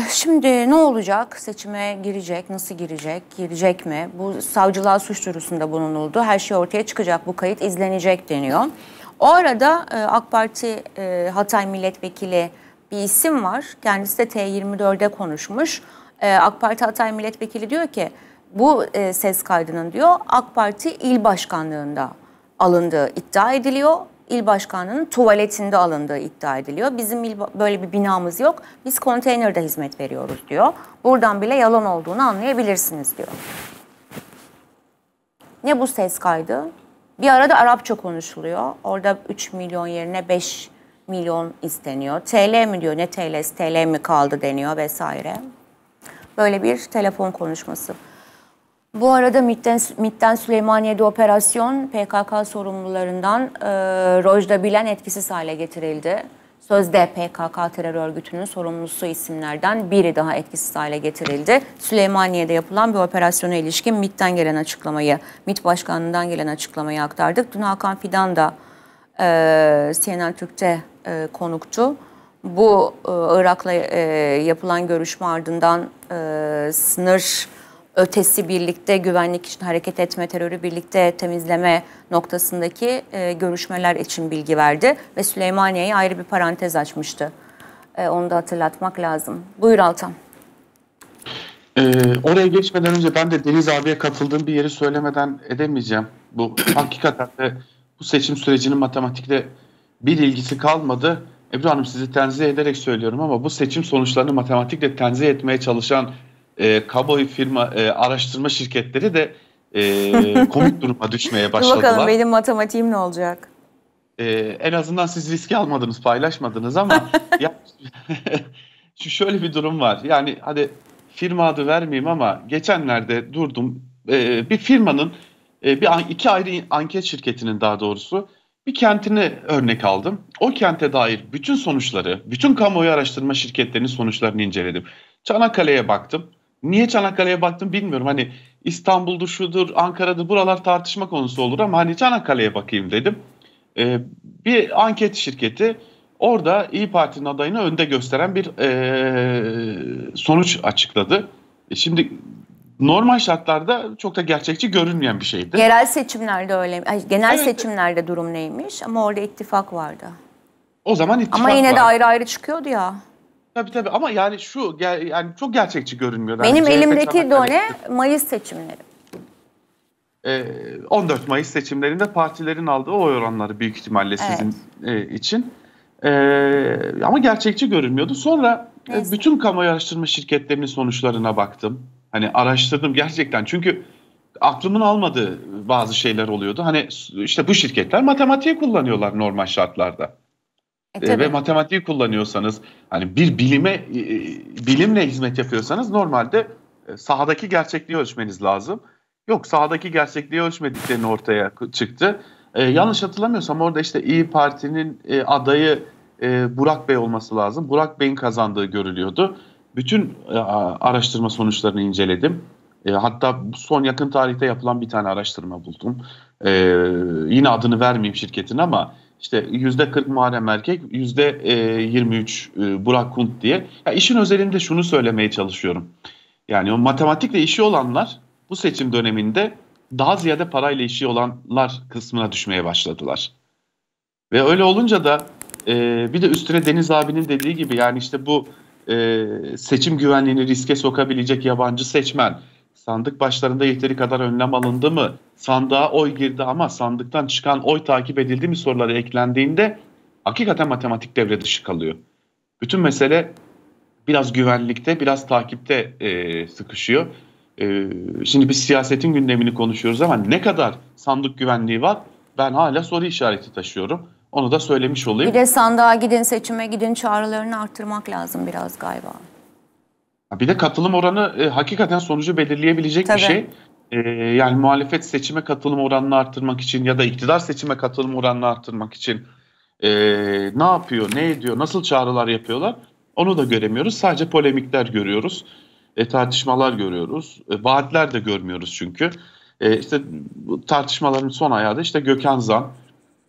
şimdi ne olacak? Seçime girecek, nasıl girecek, girecek mi? Bu savcılığa suç durusunda bunun oldu. Her şey ortaya çıkacak, bu kayıt izlenecek deniyor. O arada e, AK Parti e, Hatay Milletvekili bir isim var. Kendisi de T24'de konuşmuş. E, AK Parti Hatay Milletvekili diyor ki bu e, ses kaydının diyor AK Parti il başkanlığında alındığı iddia ediliyor il başkanının tuvaletinde alındığı iddia ediliyor. Bizim il, böyle bir binamız yok. Biz konteynerde hizmet veriyoruz diyor. Buradan bile yalan olduğunu anlayabilirsiniz diyor. Ne bu ses kaydı? Bir arada Arapça konuşuluyor. Orada 3 milyon yerine 5 milyon isteniyor. TL mi diyor ne TL'si TL mi kaldı deniyor vesaire. Böyle bir telefon konuşması. Bu arada Mitten MİT'ten Süleymaniye'de operasyon PKK sorumlularından e, Rojda Bilen etkisiz hale getirildi. Sözde PKK terör örgütünün sorumlusu isimlerden biri daha etkisiz hale getirildi. Süleymaniye'de yapılan bir operasyona ilişkin Mitten gelen açıklamayı, MİT Başkanı'ndan gelen açıklamayı aktardık. Dün Hakan Fidan da e, CNN Türk'te e, konuktu. Bu e, Irak'la e, yapılan görüşme ardından e, sınır ötesi birlikte güvenlik için hareket etme, terörü birlikte temizleme noktasındaki e, görüşmeler için bilgi verdi ve Süleymaniye'ye ayrı bir parantez açmıştı. E, onu da hatırlatmak lazım. Buyur Altan. Ee, oraya geçmeden önce ben de Deniz abiye katıldığım bir yeri söylemeden edemeyeceğim. Bu hakikaten de bu seçim sürecinin matematikte bir ilgisi kalmadı. Ebru Hanım sizi tenzih ederek söylüyorum ama bu seçim sonuçlarını matematikle tenzih etmeye çalışan e, kaboy firma e, araştırma şirketleri de e, komik duruma düşmeye başladılar. Dur bakalım benim matematiğim ne olacak? E, en azından siz riski almadınız, paylaşmadınız ama ya, şu şöyle bir durum var. Yani hadi firma adı vermeyeyim ama geçenlerde durdum e, bir firmanın e, bir iki ayrı anket şirketinin daha doğrusu bir kentini örnek aldım. O kente dair bütün sonuçları, bütün kamuoyu araştırma şirketlerinin sonuçlarını inceledim. Çanakkale'ye baktım niye Çanakkale'ye baktım bilmiyorum. Hani İstanbul'du şudur, Ankara'da buralar tartışma konusu olur ama hani Çanakkale'ye bakayım dedim. E, bir anket şirketi orada İyi Parti'nin adayını önde gösteren bir e, sonuç açıkladı. E, şimdi normal şartlarda çok da gerçekçi görünmeyen bir şeydi. Yerel seçimlerde öyle, genel evet. seçimlerde durum neymiş ama orada ittifak vardı. O zaman ittifak Ama yine vardı. de ayrı ayrı çıkıyordu ya. Tabii tabii ama yani şu ger- yani çok gerçekçi görünmüyor. Benim CHP elimdeki done hani- Mayıs seçimleri. Ee, 14 Mayıs seçimlerinde partilerin aldığı oy oranları büyük ihtimalle sizin e, için. Ee, ama gerçekçi görünmüyordu. Sonra e, Neyse. bütün kamu araştırma şirketlerinin sonuçlarına baktım. Hani araştırdım gerçekten çünkü aklımın almadığı bazı şeyler oluyordu. Hani işte bu şirketler matematiği kullanıyorlar normal şartlarda. E, e, ve matematiği kullanıyorsanız hani bir bilime e, e, bilimle hizmet yapıyorsanız normalde sahadaki gerçekliği ölçmeniz lazım. Yok sahadaki gerçekliği ölçmediklerini ortaya çıktı. E, yanlış hatırlamıyorsam orada işte İyi Parti'nin e, adayı e, Burak Bey olması lazım. Burak Bey'in kazandığı görülüyordu. Bütün e, araştırma sonuçlarını inceledim. E, hatta son yakın tarihte yapılan bir tane araştırma buldum. E, yine adını vermeyeyim şirketin ama işte yüzde 40 Muharrem Erkek, yüzde 23 e, e, Burak Kunt diye. Ya işin özelinde şunu söylemeye çalışıyorum. Yani o matematikle işi olanlar bu seçim döneminde daha ziyade parayla işi olanlar kısmına düşmeye başladılar. Ve öyle olunca da e, bir de üstüne Deniz abinin dediği gibi yani işte bu e, seçim güvenliğini riske sokabilecek yabancı seçmen, sandık başlarında yeteri kadar önlem alındı mı, sandığa oy girdi ama sandıktan çıkan oy takip edildi mi soruları eklendiğinde hakikaten matematik devre dışı kalıyor. Bütün mesele biraz güvenlikte, biraz takipte e, sıkışıyor. E, şimdi biz siyasetin gündemini konuşuyoruz ama ne kadar sandık güvenliği var ben hala soru işareti taşıyorum. Onu da söylemiş olayım. Bir de sandığa gidin, seçime gidin çağrılarını arttırmak lazım biraz galiba. Bir de katılım oranı e, hakikaten sonucu belirleyebilecek Tabii. bir şey. E, yani muhalefet seçime katılım oranını arttırmak için ya da iktidar seçime katılım oranını arttırmak için e, ne yapıyor, ne ediyor, nasıl çağrılar yapıyorlar onu da göremiyoruz. Sadece polemikler görüyoruz, e, tartışmalar görüyoruz, e, vaatler de görmüyoruz çünkü. E, işte tartışmaların son ayağı da işte Gökhan Zan.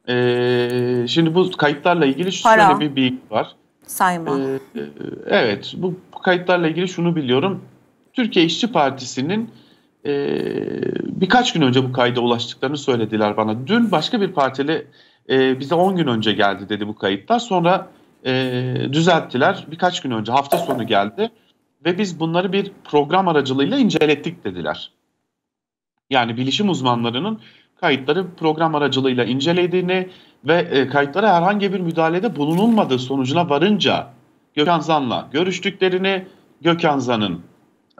E, şimdi bu kayıtlarla ilgili Para. şöyle bir bilgi var. Sayma. Ee, evet bu kayıtlarla ilgili şunu biliyorum. Türkiye İşçi Partisi'nin e, birkaç gün önce bu kayda ulaştıklarını söylediler bana. Dün başka bir partili e, bize 10 gün önce geldi dedi bu kayıtlar. Sonra e, düzelttiler. Birkaç gün önce hafta sonu geldi ve biz bunları bir program aracılığıyla incelettik dediler. Yani bilişim uzmanlarının kayıtları program aracılığıyla incelediğini ve e, kayıtlara herhangi bir müdahalede bulunulmadığı sonucuna varınca Gökhan Zan'la görüştüklerini, Gökhan Zan'ın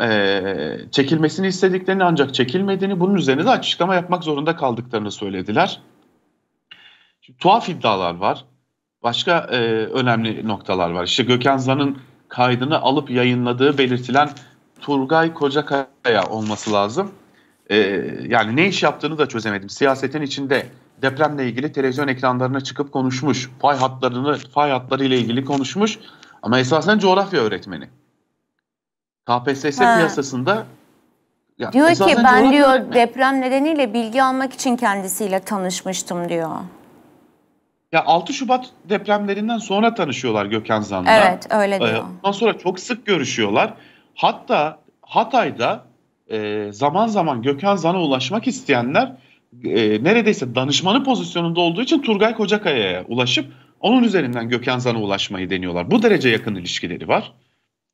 e, çekilmesini istediklerini ancak çekilmediğini, bunun üzerine de açıklama yapmak zorunda kaldıklarını söylediler. Şimdi, tuhaf iddialar var. Başka e, önemli noktalar var. İşte Gökhan Zan'ın kaydını alıp yayınladığı belirtilen Turgay Kocakaya olması lazım. E, yani ne iş yaptığını da çözemedim. Siyasetin içinde depremle ilgili televizyon ekranlarına çıkıp konuşmuş. Fay hatlarını, fay hatlarıyla ilgili konuşmuş. Ama esasen coğrafya öğretmeni. KPSS ha. piyasasında ya diyor ki ben diyor öğretmeni. deprem nedeniyle bilgi almak için kendisiyle tanışmıştım diyor. Ya 6 Şubat depremlerinden sonra tanışıyorlar Gökhan Zan'la. Evet öyle ee, diyor. ondan sonra çok sık görüşüyorlar. Hatta Hatay'da e, zaman zaman Gökhan Zan'a ulaşmak isteyenler e, neredeyse danışmanı pozisyonunda olduğu için Turgay Kocakaya'ya ulaşıp onun üzerinden Gökhan Zan'a ulaşmayı deniyorlar. Bu derece yakın ilişkileri var.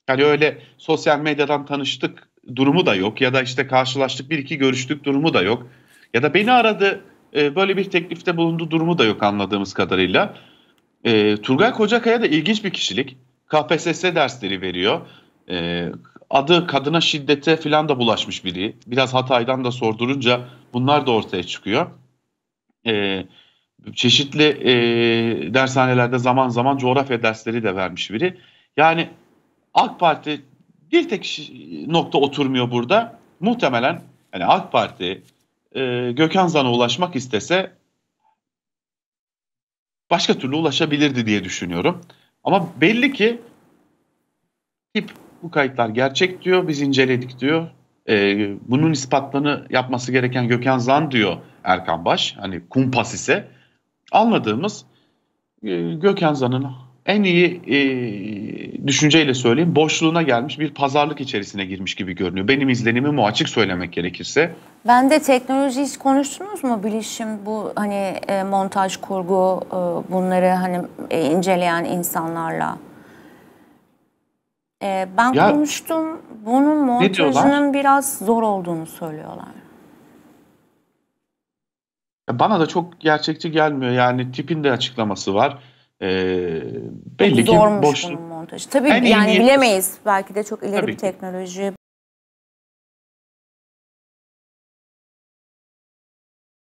Yani öyle sosyal medyadan tanıştık durumu da yok ya da işte karşılaştık bir iki görüştük durumu da yok. Ya da beni aradı e, böyle bir teklifte bulundu durumu da yok anladığımız kadarıyla. E, Turgay Kocakaya da ilginç bir kişilik. KPSS dersleri veriyor. E, adı kadına şiddete filan da bulaşmış biri. Biraz Hatay'dan da sordurunca bunlar da ortaya çıkıyor. E, çeşitli e, dershanelerde zaman zaman coğrafya dersleri de vermiş biri. Yani AK Parti bir tek nokta oturmuyor burada. Muhtemelen yani AK Parti e, Gökhan Zan'a ulaşmak istese başka türlü ulaşabilirdi diye düşünüyorum. Ama belli ki tip bu kayıtlar gerçek diyor, biz inceledik diyor. E, bunun ispatlarını yapması gereken Gökhan Zan diyor Erkan Baş. Hani kumpas ise anladığımız e, Gökhan Zan'ın en iyi e, düşünceyle söyleyeyim boşluğuna gelmiş bir pazarlık içerisine girmiş gibi görünüyor. Benim izlenimim o açık söylemek gerekirse. Ben de teknoloji hiç konuştunuz mu bilişim bu hani e, montaj kurgu e, bunları hani e, inceleyen insanlarla? E, ben ya, konuştum bunun montajının biraz zor olduğunu söylüyorlar. Bana da çok gerçekçi gelmiyor. Yani tipin de açıklaması var. E, belli Zormuş ki boşluk. bunun montajı. Tabii En yani niyetli- bilemeyiz. Belki de çok ileri Tabii bir teknoloji.